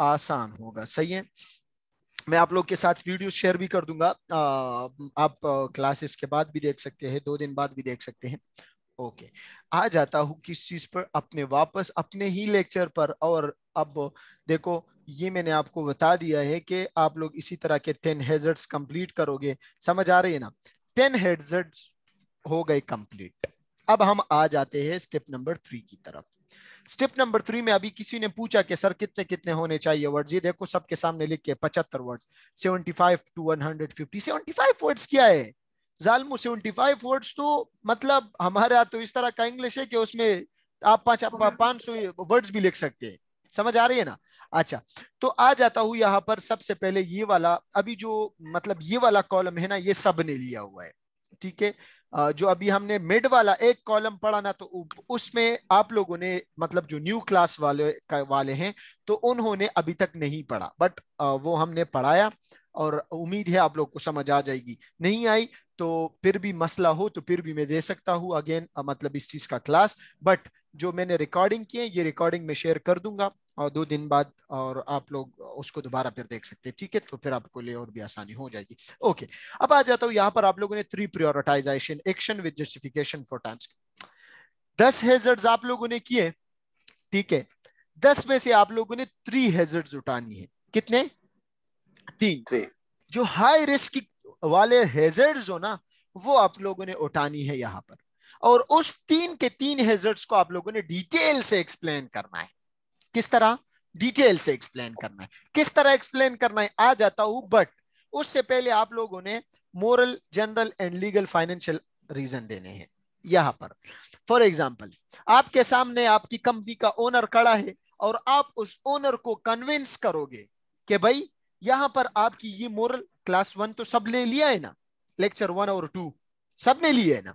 आसान होगा सही है मैं आप लोग के साथ वीडियो शेयर भी कर दूंगा आ, आप क्लासेस के बाद भी देख सकते हैं दो दिन बाद भी देख सकते हैं ओके आ जाता हूँ किस चीज पर अपने वापस अपने ही लेक्चर पर और अब देखो ये मैंने आपको बता दिया है कि आप लोग इसी तरह के टेन हेजर्ट्स कंप्लीट करोगे समझ आ रही है ना टेन हेजर्ट्स हो गए कंप्लीट अब हम आ जाते हैं स्टेप नंबर थ्री की तरफ स्टेप नंबर थ्री में अभी किसी ने पूछा कि सर कितने कितने होने चाहिए वर्ड्स ये देखो सबके सामने लिख के पचहत्तर words seventy five to one hundred fifty seventy five words क्या है जालमो सेवेंटी फाइव वर्ड्स तो मतलब हमारा तो इस तरह का इंग्लिश है कि उसमें आप पांच पांच सौ वर्ड्स भी लिख सकते हैं समझ आ रही है ना अच्छा तो आ जाता हूं यहाँ पर सबसे पहले ये वाला अभी जो मतलब ये वाला कॉलम है ना ये सब ने लिया हुआ है ठीक है जो अभी हमने मिड वाला एक कॉलम पढ़ा ना तो उसमें आप लोगों ने मतलब जो न्यू क्लास वाले वाले हैं तो उन्होंने अभी तक नहीं पढ़ा बट वो हमने पढ़ाया और उम्मीद है आप लोग को समझ आ जाएगी नहीं आई तो फिर भी मसला हो तो फिर भी मैं दे सकता हूँ अगेन मतलब इस चीज का क्लास बट जो मैंने रिकॉर्डिंग की है ये रिकॉर्डिंग में शेयर कर दूंगा और दो दिन बाद और आप लोग उसको दोबारा फिर देख सकते हैं ठीक है तो फिर आपको लिए और भी आसानी हो जाएगी ओके अब आ जाता हूँ यहाँ पर आप लोगों ने three prioritisation action with justification for times दस हेजर्ड आप लोगों ने किए ठीक है दस में से आप लोगों ने थ्री हेजर्ड उठानी है कितने तीन जो हाई रिस्क वाले हेजर्ड हो ना वो आप लोगों ने उठानी है यहाँ पर और उस तीन के तीन हेजर्ट्स को आप लोगों ने डिटेल से एक्सप्लेन करना है किस तरह डिटेल से एक्सप्लेन करना है किस तरह एक्सप्लेन करना है आ जाता हूं बट उससे पहले आप लोगों ने moral general and legal financial reason देने हैं यहां पर फॉर एग्जाम्पल आपके सामने आपकी कंपनी का ओनर खड़ा है और आप उस ओनर को कन्विंस करोगे कि भाई यहां पर आपकी ये मोरल क्लास वन तो सब ने लिया है ना लेक्चर वन और टू सबने ने लिए है ना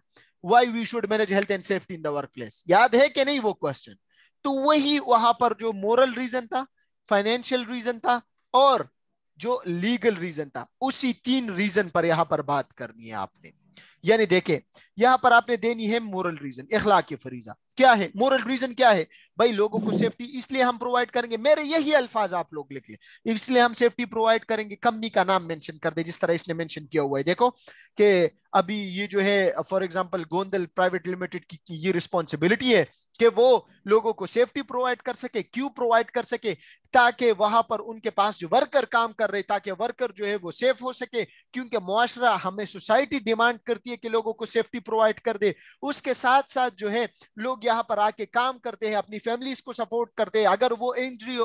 why we should manage health and safety in the workplace याद है कि नहीं वो क्वेश्चन तो वही वहां पर जो मॉरल रीजन था फाइनेंशियल रीजन था और जो लीगल रीजन था उसी तीन रीजन पर यहां पर बात करनी है आपने यानी देखें यहाँ पर आपने देनी है मोरल रीजन इखलाक फरीजा क्या है मोरल रीजन क्या है भाई लोगों को सेफ्टी इसलिए हम प्रोवाइड करेंगे मेरे यही अल्फाज आप लोग लिख लें इसलिए हम सेफ्टी प्रोवाइड करेंगे कंपनी का नाम मेंशन कर दे जिस तरह इसने मेंशन किया हुआ है देखो कि अभी ये जो है for example Gondal private limited की ये रिस्पॉन्सिबिलिटी है कि वो लोगों को सेफ्टी प्रोवाइड कर सके क्यों प्रोवाइड कर सके ताकि वहां पर उनके पास जो वर्कर काम कर रहे ताकि वर्कर जो है वो सेफ हो सके क्योंकि मुआरा हमें सोसाइटी डिमांड करती चाहिए कि लोगों को सेफ्टी प्रोवाइड कर दे उसके साथ साथ जो है लोग यहाँ पर आके काम करते हैं अपनी फैमिलीज को सपोर्ट करते हैं अगर वो इंजरी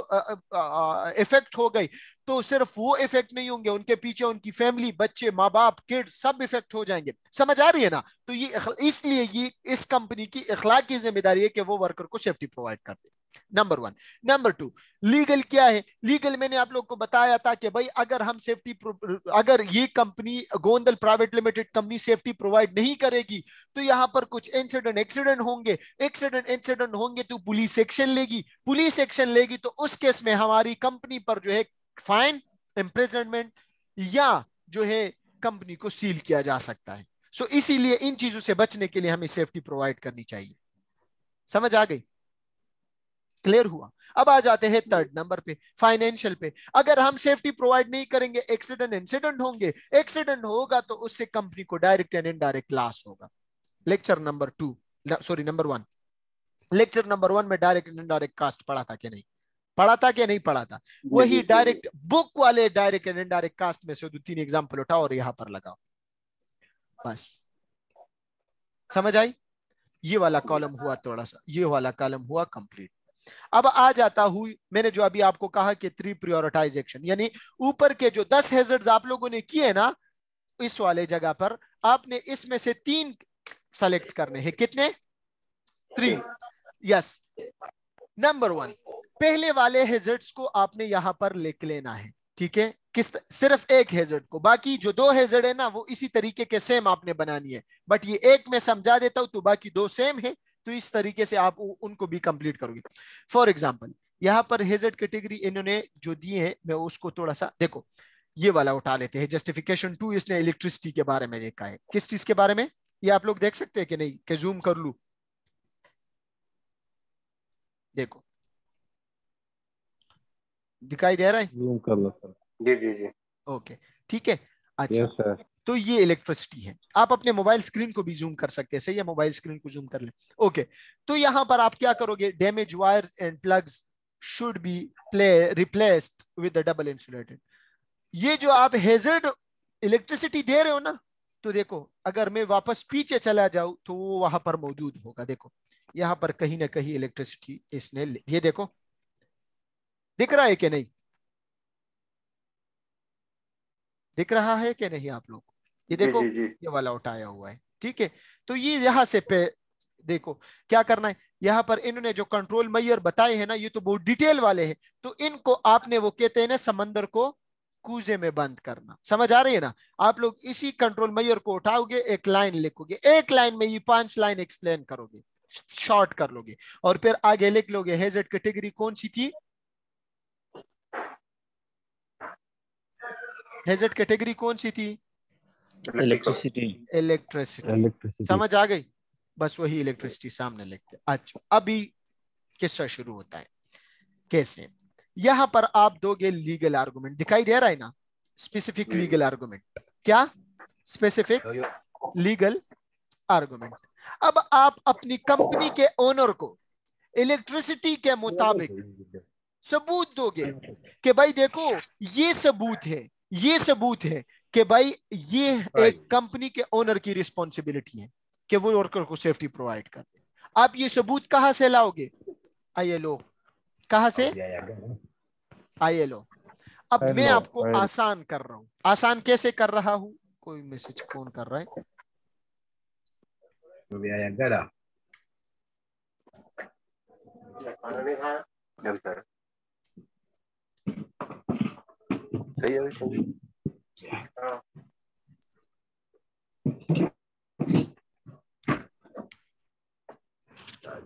इफेक्ट हो गई तो सिर्फ वो इफेक्ट नहीं होंगे उनके पीछे उनकी फैमिली बच्चे माँ बाप किड सब इफेक्ट हो जाएंगे समझ आ रही है ना तो ये इसलिए ये इस कंपनी की इखलाक की जिम्मेदारी है कि वो वर्कर को सेफ्टी प्रोवाइड कर दे number one number two legal क्या है लीगल मैंने आप लोग को बताया था कि भाई अगर हम सेफ्टी अगर ये company Gondal private limited company safety provide नहीं करेगी तो यहां पर कुछ इंसिडेंट एक्सीडेंट होंगे एक्सीडेंट इंसिडेंट होंगे तो पुलिस एक्शन लेगी पुलिस एक्शन लेगी तो उस केस में हमारी कंपनी पर जो है फाइन इम्प्रेजमेंट या जो है कंपनी को सील किया जा सकता है सो so, इसीलिए इन चीजों से बचने के लिए हमें सेफ्टी प्रोवाइड करनी चाहिए समझ आ गई क्लियर हुआ अब आ जाते हैं थर्ड नंबर पे फाइनेंशियल पे अगर हम सेफ्टी प्रोवाइड नहीं करेंगे एक्सीडेंट इंसिडेंट होंगे एक्सीडेंट होगा तो उससे कंपनी को डायरेक्ट एंड इनडायरेक्ट लॉस होगा lecture number two sorry number one lecture number one में डायरेक्ट एंड इनडायरेक्ट कास्ट पढ़ा था कि नहीं पढ़ा था कि नहीं पढ़ा था वही डायरेक्ट बुक वाले डायरेक्ट एंड इनडायरेक्ट कास्ट में से दो तीन एग्जाम्पल उठाओ और यहां पर लगाओ बस समझ आई ये वाला कॉलम हुआ थोड़ा सा ये वाला कॉलम हुआ कंप्लीट अब आ जाता हूं मैंने जो अभी आपको कहा कि थ्री प्रियोरिटाइजेशन यानी ऊपर के जो दस हेजर्ड आप लोगों ने किए ना इस वाले जगह पर आपने इसमें से तीन सेलेक्ट करने हैं कितने थ्री यस नंबर वन पहले वाले हेजर्ड्स को आपने यहां पर लिख लेना है ठीक है किस सिर्फ एक हेजर्ट को बाकी जो दो हेजर्ट है ना वो इसी तरीके के सेम आपने बनानी है बट ये एक में समझा देता हूं तो बाकी दो सेम है तो इस तरीके से आप उनको भी कंप्लीट करोगे फॉर एग्जाम्पल यहाँ पर हेजर्ड कैटेगरी इन्होंने जो दिए हैं मैं उसको थोड़ा सा देखो ये वाला उठा लेते हैं जस्टिफिकेशन टू इसने इलेक्ट्रिसिटी के बारे में देखा है किस चीज के बारे में ये आप लोग देख सकते हैं कि नहीं कि जूम कर लू देखो दिखाई दे रहा है जूम कर लो सर जी जी जी ओके ठीक है अच्छा तो ये इलेक्ट्रिसिटी है आप अपने मोबाइल स्क्रीन को भी जूम कर सकते हैं सही है मोबाइल स्क्रीन को जूम कर ले ओके तो यहां पर आप क्या करोगे damage wires and plugs should be play replaced with double insulated ये जो आप हेजर्ड इलेक्ट्रिसिटी दे रहे हो ना तो देखो अगर मैं वापस पीछे चला जाऊं तो वो वहां पर मौजूद होगा देखो यहां पर कहीं ना कहीं इलेक्ट्रिसिटी इसने ये देखो दिख रहा है कि नहीं दिख रहा है कि नहीं आप लोग को ये देखो जी, जी, जी. ये वाला उठाया हुआ है ठीक है तो ये यहां से पे देखो क्या करना है यहाँ पर इन्होंने जो कंट्रोल मैयर बताए हैं ना ये तो बहुत डिटेल वाले हैं तो इनको आपने वो कहते हैं ना समंदर को कूजे में बंद करना समझ आ रही है ना आप लोग इसी कंट्रोल मैयर को उठाओगे एक लाइन लिखोगे एक लाइन में ये पांच लाइन एक्सप्लेन करोगे शॉर्ट कर लोगे और फिर आगे लिख लोगे हेजेड कैटेगरी कौन सी थी हेजेड कैटेगरी कौन सी थी इलेक्ट्रिसिटी इलेक्ट्रिसिटी समझ आ गई बस वही इलेक्ट्रिसिटी सामने लिखते अच्छा अभी किस्सा शुरू होता है कैसे यहां पर आप दोगे लीगल आर्गूमेंट दिखाई दे रहा है ना स्पेसिफिक लीगल आर्गूमेंट क्या स्पेसिफिक लीगल आर्गूमेंट अब आप अपनी कंपनी के ओनर को इलेक्ट्रिसिटी के मुताबिक सबूत दोगे कि भाई देखो ये सबूत है ये सबूत है कि भाई ये एक कंपनी के ओनर की रिस्पॉन्सिबिलिटी है कि वो वर्कर को सेफ्टी प्रोवाइड कर दे आप ये सबूत कहां से लाओगे एलो कहा से आईएलओ अब I मैं आपको I आसान कर रहा हूं आसान कैसे कर रहा हूं कोई मैसेज कौन कर रहा है सही है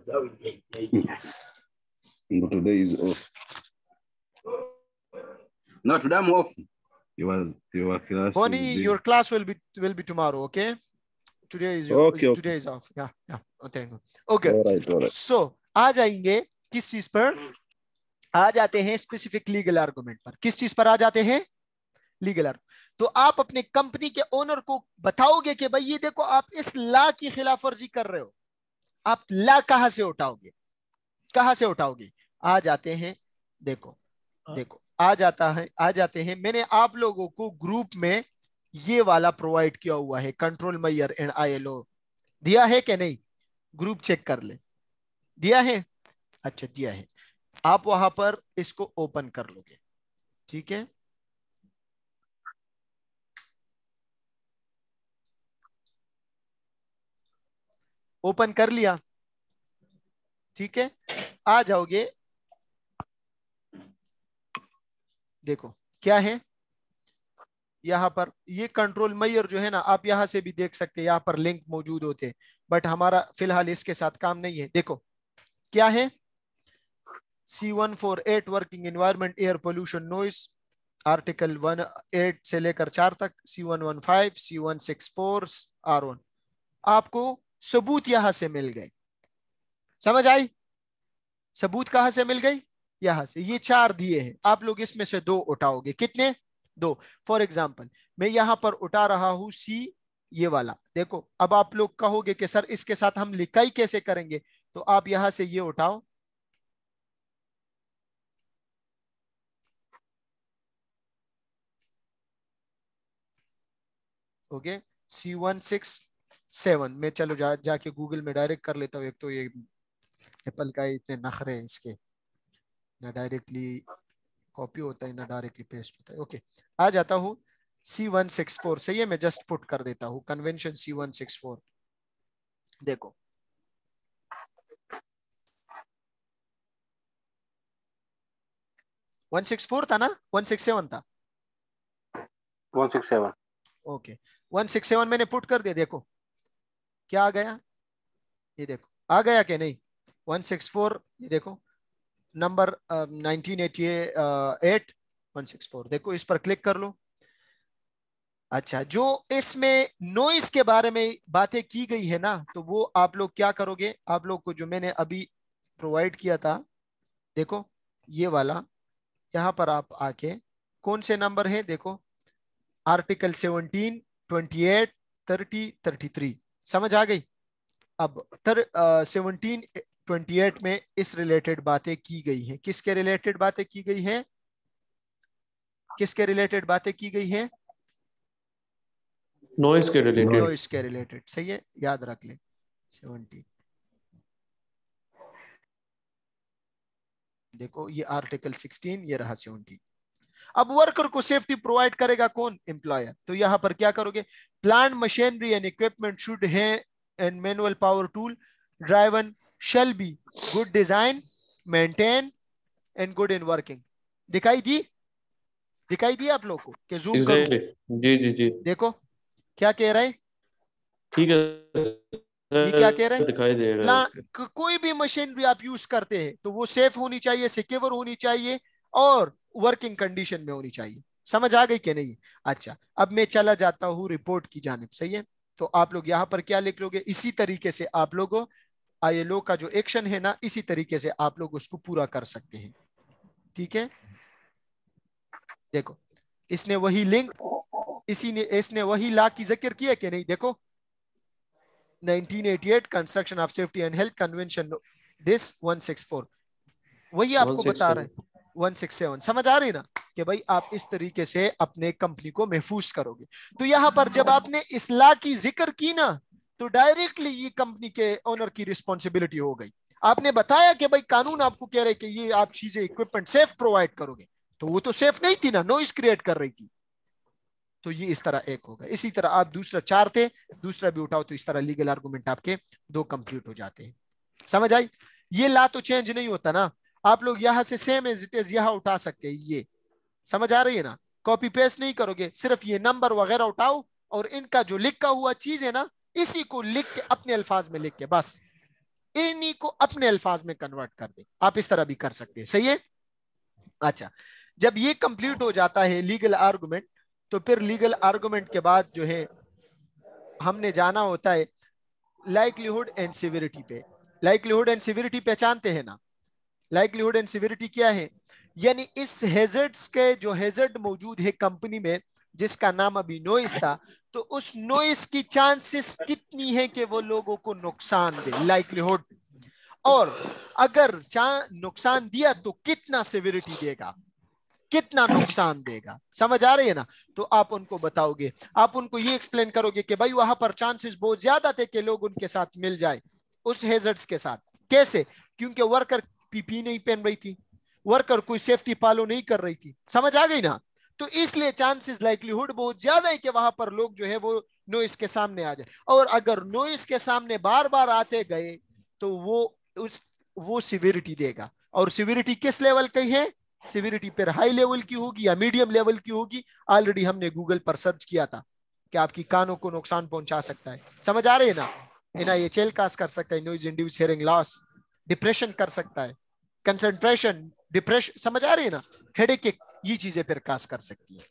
No, today is off. No, today I'm off. You Your, your class. Honey, your class will be will be tomorrow, okay? Today is your, okay, today okay. is off. Yeah, yeah. Okay. thank Okay. All right, all right. So आ जाएंगे किस चीज पर आ जाते हैं specific legal argument पर किस चीज पर आ जाते हैं लीगल आर्गूमेंट तो आप अपने कंपनी के ओनर को बताओगे कि भाई ये देखो आप इस ला की खिलाफ वर्जी कर रहे हो आप ला कहा से उठाओगे कहा से उठाओगे आ जाते हैं देखो आ? हाँ। देखो आ जाता है आ जाते हैं मैंने आप लोगों को ग्रुप में ये वाला प्रोवाइड किया हुआ है कंट्रोल मैयर एंड आईएलओ दिया है कि नहीं ग्रुप चेक कर ले दिया है अच्छा दिया है आप वहां पर इसको ओपन कर लोगे ठीक है ओपन कर लिया ठीक है आ जाओगे देखो क्या है यहाँ पर ये कंट्रोल मैयर जो है ना आप यहां से भी देख सकते हैं यहाँ पर लिंक मौजूद होते हैं बट हमारा फिलहाल इसके साथ काम नहीं है देखो क्या है C one four eight working environment air pollution noise article one eight से लेकर चार तक C one one five C one six four R one आपको सबूत यहां से मिल गए समझ आई सबूत कहां से मिल गई यहां से ये चार दिए हैं आप लोग इसमें से दो उठाओगे कितने दो फॉर एग्जाम्पल मैं यहां पर उठा रहा हूं सी ये वाला देखो अब आप लोग कहोगे कि सर इसके साथ हम लिखाई कैसे करेंगे तो आप यहां से ये उठाओ okay C one six seven मैं चलो जा जाके गूगल में डायरेक्ट कर लेता हूँ एक तो ये एप्पल का इतने नखरे हैं इसके ना डायरेक्टली कॉपी होता है ना डायरेक्टली पेस्ट होता है ओके आ जाता हूँ सी वन सिक्स फोर सही है मैं जस्ट पुट कर देता हूँ convention C one six four देखो वन सिक्स फोर था ना वन सिक्स सेवन था one six seven okay one six seven मैंने पुट कर दिया देखो क्या आ गया ये देखो आ गया क्या नहीं वन सिक्स फोर ये देखो number nineteen eighty eight one six four देखो इस पर क्लिक कर लो अच्छा जो इसमें नोइस के बारे में बातें की गई है ना तो वो आप लोग क्या करोगे आप लोग को जो मैंने अभी प्रोवाइड किया था देखो ये वाला यहाँ पर आप आके कौन से नंबर है देखो article seventeen twenty eight thirty thirty three समझ आ गई अब तर सेवनटीन ट्वेंटी एट में इस रिलेटेड बातें की गई हैं किसके रिलेटेड बातें की गई हैं किसके रिलेटेड बातें की गई हैं नॉइस के रिलेटेड नॉइस के रिलेटेड सही है याद रख ले सेवनटीन देखो ये आर्टिकल सिक्सटीन ये रहा सेवनटीन अब वर्कर को सेफ्टी प्रोवाइड करेगा कौन एम्प्लॉयर तो यहां पर क्या करोगे Plant machinery and equipment should have and manual power tool driven shall be good design, maintain and good in working. dikhai di dikhai di aap लोग ko ke zoom करो ji ji ji dekho kya keh रहा है ठीक है ये क्या कह रहे हैं दिखाई दे रहा है कोई भी मशीनरी आप यूज करते हैं तो वो सेफ होनी चाहिए सिक्योर होनी चाहिए और वर्किंग कंडीशन में होनी चाहिए समझ आ गई कि नहीं अच्छा अब मैं चला जाता हूँ रिपोर्ट की जानब सही है तो आप लोग यहाँ पर क्या लिख लोगे इसी तरीके से आप लोगों आईएलओ का जो एक्शन है ना इसी तरीके से आप लोग उसको पूरा कर सकते हैं ठीक है देखो इसने वही लिंक इसी ने इसने वही ला की जिक्र किया कि नहीं देखो 1988 construction of safety and health convention this 164 वही आपको बता रहे हैं 167 समझ आ रही ना कि भाई आप इस तरीके से अपने कंपनी को महफूज करोगे तो यहाँ पर जब आपने इसलाह की जिक्र की ना तो डायरेक्टली ये कंपनी के ओनर की रिस्पॉन्सिबिलिटी हो गई आपने बताया कि भाई कानून आपको कह रहे कि ये आप चीजें इक्विपमेंट सेफ प्रोवाइड करोगे तो वो तो सेफ नहीं थी ना नॉइस क्रिएट कर रही थी तो ये इस तरह एक होगा इसी तरह आप दूसरा चार थे दूसरा भी उठाओ तो इस तरह लीगल आर्गूमेंट आपके दो कंप्लीट हो जाते हैं समझ आई ये ला तो चेंज नहीं होता ना आप लोग यहां से सेम एज इट इज यहां उठा सकते हैं ये समझ आ रही है ना कॉपी पेस्ट नहीं करोगे सिर्फ ये नंबर वगैरह उठाओ और इनका जो लिखा हुआ चीज है ना इसी को लिख के अपने अल्फाज में लिख के बस इन्हीं को अपने अल्फाज में कन्वर्ट कर दे आप इस तरह भी कर सकते हैं सही है अच्छा जब ये कंप्लीट हो जाता है लीगल आर्गूमेंट तो फिर लीगल आर्गूमेंट के बाद जो है हमने जाना होता है लाइकलीहुड एंड सिविरिटी पे लाइकलीहुड एंड सिविरिटी पहचानते हैं ना लाइकलीहुड एंड सिविरिटी क्या है यानी इस हेजर्ट्स के जो हेजर्ट मौजूद है कंपनी में जिसका नाम अभी नोइस था तो उस नोइस की चांसेस कितनी है कि वो लोगों को नुकसान दे लाइकलीहुड और अगर नुकसान दिया तो कितना सिविरिटी देगा कितना नुकसान देगा समझ आ रही है ना तो आप उनको बताओगे आप उनको ये एक्सप्लेन करोगे कि भाई वहां पर चांसेस बहुत ज्यादा थे कि लोग उनके साथ मिल जाए उस हेजर्ट्स के साथ कैसे क्योंकि वर्कर पीपी नहीं पहन रही थी वर्कर कोई सेफ्टी फॉलो नहीं कर रही थी समझ आ गई ना तो इसलिए चांसेस लाइकलीहुड बहुत ज्यादा है कि वहां पर लोग जो है वो नोइस के सामने आ जाए और अगर नोइस के सामने बार बार आते गए तो वो उस वो सिविरिटी देगा और सिविरिटी किस लेवल की है सिविरिटी पर हाई लेवल की होगी या मीडियम लेवल की होगी ऑलरेडी हमने गूगल पर सर्च किया था कि आपकी कानों को नुकसान पहुंचा सकता है समझ आ रहे है ना एना ये चेल कास कर सकता है noise induced hearing loss depression कर सकता है कंसंट्रेशन डिप्रेशन समझ आ रही है ना हेड एक ये चीजें फिर कास कर सकती है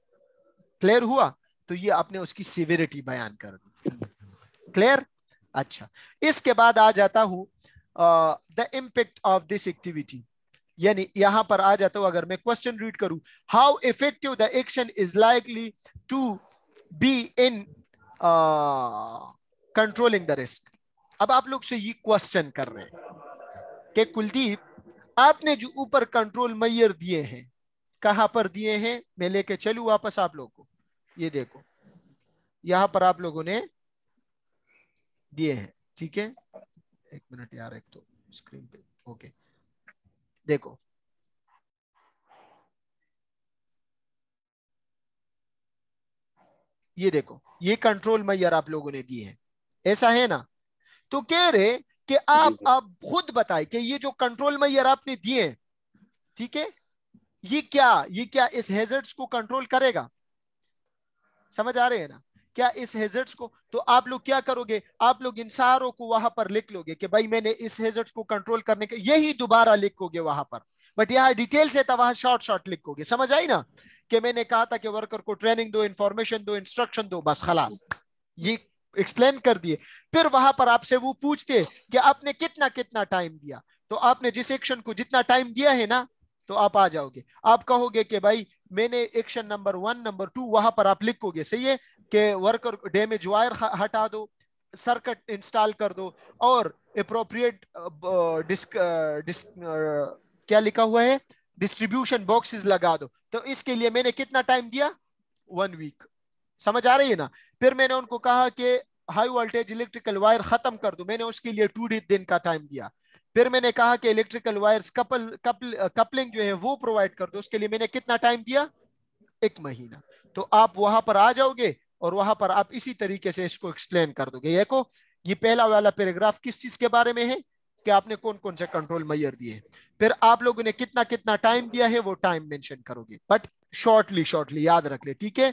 क्लियर हुआ तो ये आपने उसकी सिविरिटी बयान कर दी क्लियर अच्छा इसके बाद आ जाता हूं the impact of this activity यानी यहां पर आ जाता हूं अगर मैं क्वेश्चन रीड करूं how effective the action is likely to be in controlling the risk अब आप लोग से ये क्वेश्चन कर रहे हैं कि कुलदीप आपने जो ऊपर कंट्रोल मैयर दिए हैं कहां पर दिए हैं मैं लेके चलू वापस आप लोग को ये देखो यहां पर आप लोगों ने दिए हैं ठीक है एक मिनट यार एक तो स्क्रीन पे ओके देखो ये देखो ये कंट्रोल मैयर आप लोगों ने दिए हैं ऐसा है ना तो कह रहे कि आप आप खुद बताएं कि ये जो कंट्रोल मैयर आपने दिए ठीक है ये क्या ये क्या इस हेजर्ट्स को कंट्रोल करेगा समझ आ रहे हैं ना क्या इस हेजर्ट्स को तो आप लोग क्या करोगे आप लोग इन सारों को वहां पर लिख लोगे कि भाई मैंने इस हेजर्ट्स को कंट्रोल करने के यही दोबारा लिखोगे वहां पर बट यहाँ डिटेल से था वहां शॉर्ट शॉर्ट लिखोगे समझ आई ना कि मैंने कहा था कि वर्कर को ट्रेनिंग दो इंफॉर्मेशन दो इंस्ट्रक्शन दो बस खलास ये एक्सप्लेन कर दिए फिर वहां पर आपसे वो पूछते कि आपने कितना कितना टाइम दिया तो आपने जिस एक्शन को जितना टाइम दिया है ना तो आप आ जाओगे आप कहोगे कि भाई मैंने action number one number two वहां पर आप लिखोगे सही है कि वर्कर डैमेज वायर हटा दो सर्किट इंस्टॉल कर दो और अप्रोप्रिएट डिस्क डिस्क क्या लिखा हुआ है डिस्ट्रीब्यूशन बॉक्सेस लगा दो तो इसके लिए मैंने कितना टाइम दिया वन वीक समझ आ रही है ना फिर मैंने उनको कहा कि हाई वोल्टेज इलेक्ट्रिकल वायर खत्म कर दो मैंने उसके लिए टू दिन का टाइम दिया फिर मैंने कहा कि electrical wires couple couple coupling जो है वो प्रोवाइड कर दो उसके लिए मैंने कितना टाइम दिया एक महीना तो आप वहां पर आ जाओगे और वहां पर आप इसी तरीके से इसको एक्सप्लेन कर दोगे देखो ये पहला वाला पैराग्राफ किस चीज के बारे में है कि आपने कौन कौन से कंट्रोल मैयर दिए फिर आप लोगों ने कितना कितना टाइम दिया है वो टाइम मेंशन करोगे बट शॉर्टली शॉर्टली याद रख ले ठीक है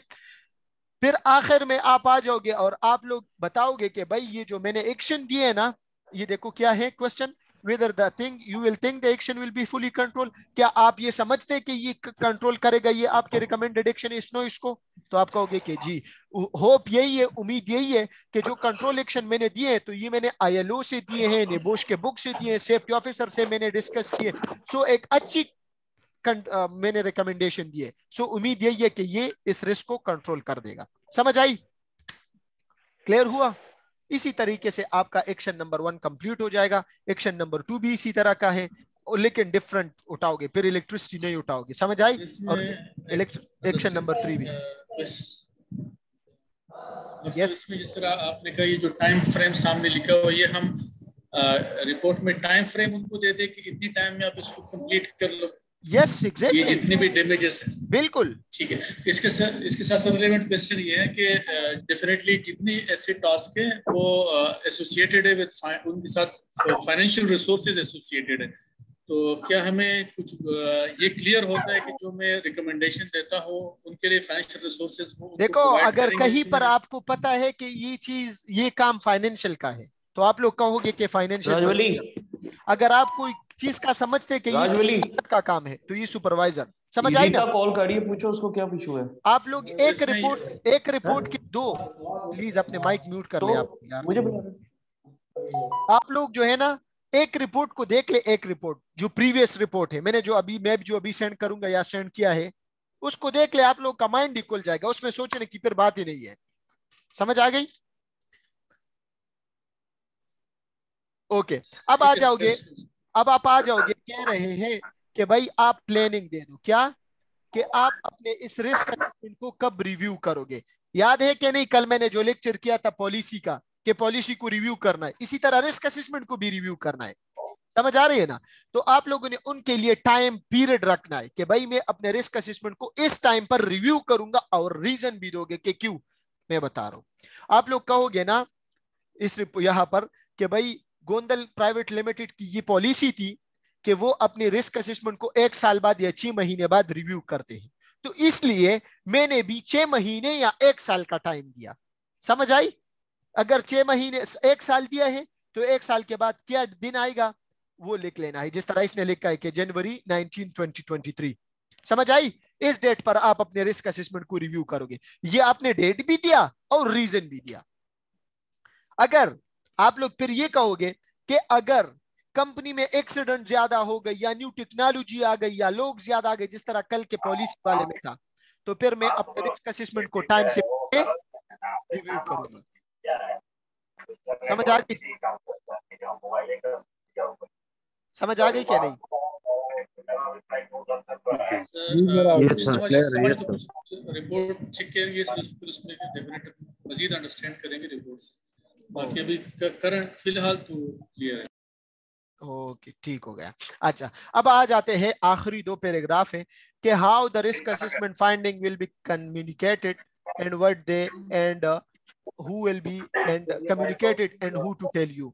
फिर आखिर में आप आ जाओगे और आप लोग बताओगे कि भाई ये जो मैंने एक्शन दिए ना ये देखो क्या है question whether the thing you will think the action will be fully controlled क्या आप ये समझते हैं कि ये कंट्रोल करेगा ये आपके रिकमेंडेड एक्शन है स्नो इसको तो आप कहोगे कि जी होप यही है उम्मीद यही है कि जो कंट्रोल एक्शन मैंने दिए हैं तो ये मैंने आईएलओ से दिए हैं निबोश के बुक से दिए हैं सेफ्टी ऑफिसर से मैंने डिस्कस किए सो so, एक अच्छी Uh, मैंने रिकमेंडेशन दिए सो उम्मीद यही है कि ये इस रिस्क को कंट्रोल कर देगा समझ आई क्लियर हुआ इसी तरीके से आपका एक्शन नंबर वन कंप्लीट हो जाएगा एक्शन नंबर टू भी इसी तरह का है लेकिन डिफरेंट उठाओगे फिर इलेक्ट्रिसिटी नहीं उठाओगे समझ आई और एक्शन नंबर थ्री भी यस uh, जिस तरह आपने कहा ये जो टाइम फ्रेम सामने लिखा हुआ ये हम रिपोर्ट uh, में टाइम फ्रेम उनको दे दे कि इतनी टाइम में आप इसको कंप्लीट कर लो यस yes, ये जितने भी डैमेजेस हैं बिल्कुल ठीक है इसके सर इसके साथ साथ रिलेवेंट क्वेश्चन ये है कि डेफिनेटली uh, जितनी ऐसे टास्क uh, है वो एसोसिएटेड uh, है विद उनके साथ फाइनेंशियल रिसोर्सेज एसोसिएटेड है तो क्या हमें कुछ uh, ये क्लियर होता है कि जो मैं रिकमेंडेशन देता हूँ उनके लिए फाइनेंशियल रिसोर्सेज देखो अगर कहीं पर आपको पता है कि ये चीज ये काम फाइनेंशियल का है तो आप लोग कहोगे कि फाइनेंशियल अगर आप कोई चीज का समझते कि ये का काम है तो ये सुपरवाइजर समझ आई ना कॉल करिए पूछो उसको क्या इशू है आप लोग एक रिपोर्ट एक रिपोर्ट हाँ। की दो प्लीज अपने माइक म्यूट कर ले तो आप यार आप लोग जो है ना एक रिपोर्ट को देख ले एक रिपोर्ट जो प्रीवियस रिपोर्ट है मैंने जो अभी मैं जो अभी सेंड करूंगा या सेंड किया है उसको देख ले आप लोग का माइंड इक्वल जाएगा उसमें सोचने की फिर बात ही नहीं है समझ आ गई ओके अब आ जाओगे अब आप आ जाओगे कह रहे हैं कि भाई आप प्लानिंग दे दो क्या कि आप अपने इस रिस्क को कब रिव्यू करोगे याद है कि नहीं कल मैंने जो लेक्चर किया था पॉलिसी का कि पॉलिसी को रिव्यू करना है इसी तरह रिस्क असिस्मेंट को भी रिव्यू करना है समझ आ रही है ना तो आप लोगों ने उनके लिए टाइम पीरियड रखना है कि भाई मैं अपने रिस्क असिस्मेंट को इस टाइम पर रिव्यू करूंगा और रीजन भी दोगे कि क्यों मैं बता रहा हूं आप लोग कहोगे ना इस यहां पर कि भाई गोंदल प्राइवेट लिमिटेड की ये पॉलिसी थी कि वो अपने रिस्क असेसमेंट को एक साल बाद या छह महीने बाद रिव्यू करते हैं तो इसलिए मैंने भी छह महीने या एक साल का टाइम दिया समझ आई अगर छह महीने एक साल दिया है तो एक साल के बाद क्या दिन आएगा वो लिख लेना है जिस तरह इसने लिखा है कि जनवरी 19 2023 समझ आई इस डेट पर आप अपने रिस्क असेसमेंट को रिव्यू करोगे ये आपने डेट भी दिया और रीजन भी दिया अगर आप लोग फिर ये कहोगे कि अगर कंपनी में एक्सीडेंट ज्यादा हो गई या न्यू टेक्नोलॉजी आ गई या लोग ज्यादा आ गए जिस तरह कल के पॉलिसी वाले में था तो फिर मैं अपने रिस्क असेसमेंट को टाइम से रिव्यू करूंगा समझ आ गई समझ आ गई क्या नहीं रिपोर्ट चेक करेंगे मजीद अंडरस्टैंड करेंगे रिपोर्ट से बाकी अभी करें फिलहाल तो क्लियर है ओके ठीक हो गया अच्छा अब आ जाते हैं आखिरी दो पैराग्राफ है कि how the risk assessment finding will be communicated and what they and who will be and communicated and who to tell you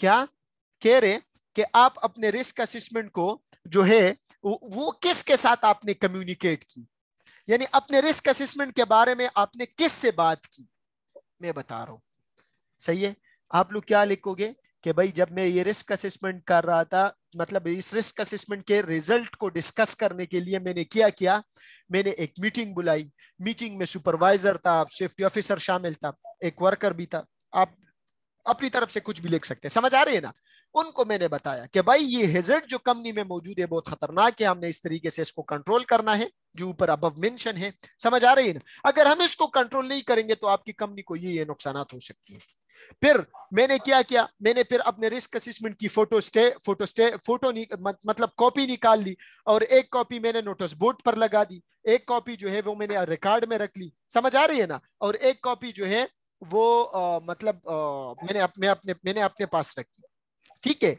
क्या कह रहे कि आप अपने रिस्क असेसमेंट को जो है वो किसके साथ आपने कम्युनिकेट की यानी अपने रिस्क असेसमेंट के बारे में आपने किस से बात की मैं बता रहा हूँ सही है आप लोग क्या लिखोगे कि भाई जब मैं ये रिस्क असेसमेंट कर रहा था मतलब इस रिस्क असेसमेंट के रिजल्ट को डिस्कस करने के लिए मैंने क्या किया मैंने एक मीटिंग बुलाई मीटिंग में सुपरवाइजर था सेफ्टी ऑफिसर शामिल था एक वर्कर भी था आप अपनी तरफ से कुछ भी लिख सकते हैं समझ आ रही है ना उनको मैंने बताया कि भाई ये हेजर्ट जो कंपनी में मौजूद है बहुत खतरनाक है हमने इस तरीके से इसको कंट्रोल करना है जो ऊपर अब मेंशन है समझ आ रही है ना अगर हम इसको कंट्रोल नहीं करेंगे तो आपकी कंपनी को ये ये नुकसान हो सकती है फिर मैंने क्या किया मैंने फिर अपने रिस्क असिस्मेंट की photostat photostat photo मतलब कॉपी निकाल ली और एक कॉपी मैंने नोटिस बोर्ड पर लगा दी एक कॉपी जो है वो मैंने रिकॉर्ड में रख ली समझ आ रही है ना और एक कॉपी जो है वो आ, मतलब आ, मैंने अपने अपने मैंने अपने पास रखी ठीक है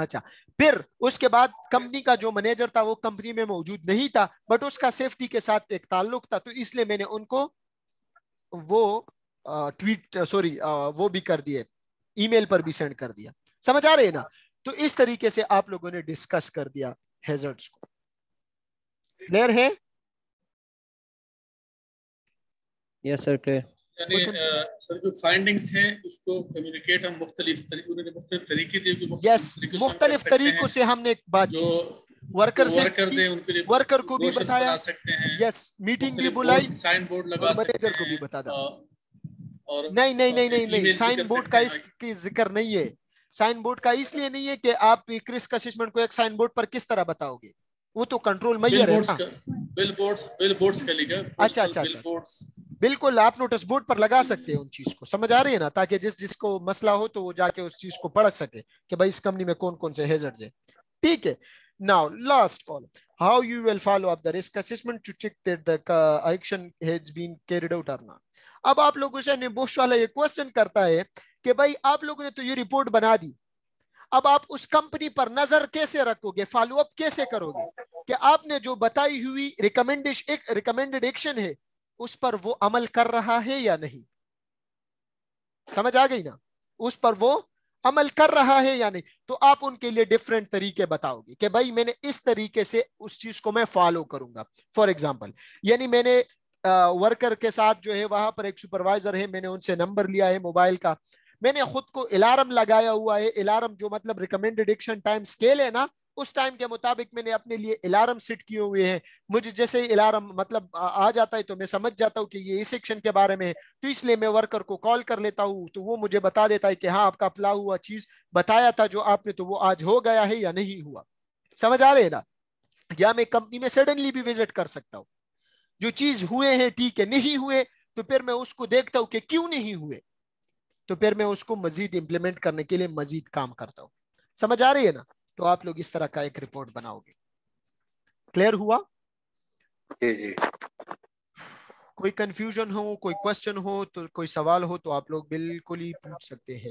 अच्छा फिर उसके बाद कंपनी का जो मैनेजर था वो कंपनी में मौजूद नहीं था बट उसका सेफ्टी के साथ एक ताल्लुक था तो इसलिए मैंने उनको वो ट्वीट सॉरी वो भी कर दिए ईमेल पर भी सेंड कर दिया समझ आ रहे हैं ना तो इस तरीके से आप लोगों ने डिस्कस कर दिया हेजर्ट्स को क्लियर है यस सर क्लियर मुख्तलिफ तरीकों से हमने बातचीत वर्कर से वर्कर उनके लिए वर्कर को भी बताया सकते हैं यस मीटिंग भी बुलाई साइन बोर्ड लगा मैनेजर को भी बता और नहीं नहीं नहीं नहीं नहीं साइन बोर्ड का इसकी जिक्र नहीं है साइन बोर्ड का इसलिए नहीं है कि आप क्रिस असेसमेंट को एक साइन बोर्ड पर किस तरह बताओगे वो तो कंट्रोल मैयर है बिल बोर्ड्स बिल बोर्ड्स का लिखा अच्छा अच्छा बिल अच्छा, बोर्ड्स अच्छा। बिल्कुल आप नोटिस बोर्ड पर लगा सकते हैं उन चीज को समझ आ रही है ना ताकि जिस जिसको मसला हो तो वो जाके उस चीज को पढ़ सके कि भाई इस कंपनी में कौन कौन से हेजर है ठीक है now last call how you will follow up the risk assessment to check that the action has been been out out not अब आप लोगों से निबोश वाला ये क्वेश्चन करता है कि भाई आप लोगों ने तो ये रिपोर्ट बना दी अब आप उस कंपनी पर नजर कैसे रखोगे फॉलो अप कैसे करोगे कि आपने जो बताई हुई रिकमेंडेशन एक रिकमेंडेड एक्शन है उस पर वो अमल कर रहा है या नहीं समझ आ गई ना उस पर वो अमल कर रहा है या नहीं तो आप उनके लिए डिफरेंट तरीके बताओगे कि भाई मैंने इस तरीके से उस चीज को मैं फॉलो करूंगा फॉर एग्जाम्पल यानी मैंने वर्कर के साथ जो है वहां पर एक सुपरवाइजर है मैंने उनसे नंबर लिया है मोबाइल का मैंने खुद को अलार्म लगाया हुआ है अलार्म जो मतलब रिकमेंडेड एक्शन टाइम स्केल है ना उस टाइम के मुताबिक मैंने अपने लिए अलार्म सेट किए हुए हैं मुझे जैसे ही अलार्म मतलब आ जाता है तो मैं समझ जाता हूँ कि ये इस सेक्शन के बारे में तो इसलिए मैं वर्कर को कॉल कर लेता हूँ तो वो मुझे बता देता है कि हाँ आपका अपला हुआ चीज बताया था जो आपने तो वो आज हो गया है या नहीं हुआ समझ आ रहे ना या मैं कंपनी में सडनली भी विजिट कर सकता हूँ जो चीज हुए हैं ठीक है नहीं हुए तो फिर मैं उसको देखता हूँ कि क्यों नहीं हुए तो फिर मैं उसको मजीद इम्प्लीमेंट करने के लिए मजीद काम करता हूँ समझ आ रही है ना तो आप लोग इस तरह का एक रिपोर्ट बनाओगे क्लियर हुआ जी जी कोई कंफ्यूजन हो कोई क्वेश्चन हो तो कोई सवाल हो तो आप लोग बिल्कुल ही पूछ सकते हैं